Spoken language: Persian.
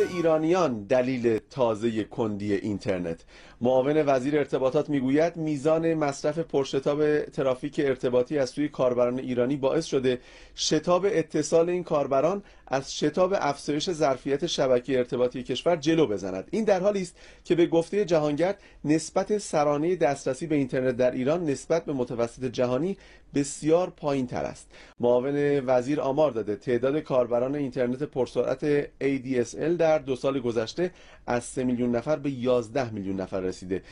ایرانیان دلیل تازه کندی اینترنت معاون وزیر ارتباطات میگوید میزان مصرف پرشتاب ترافیک ارتباطی از سوی کاربران ایرانی باعث شده شتاب اتصال این کاربران از شتاب افزایش ظرفیت شبکه ارتباطی کشور جلو بزند این در حالی است که به گفته جهانگرد نسبت سرانه دسترسی به اینترنت در ایران نسبت به متوسط جهانی بسیار پایین تر است معاون وزیر آمار داده تعداد کاربران اینترنت پرسرعت ADSL در در دو سال گذشته از 3 میلیون نفر به 11 میلیون نفر رسیده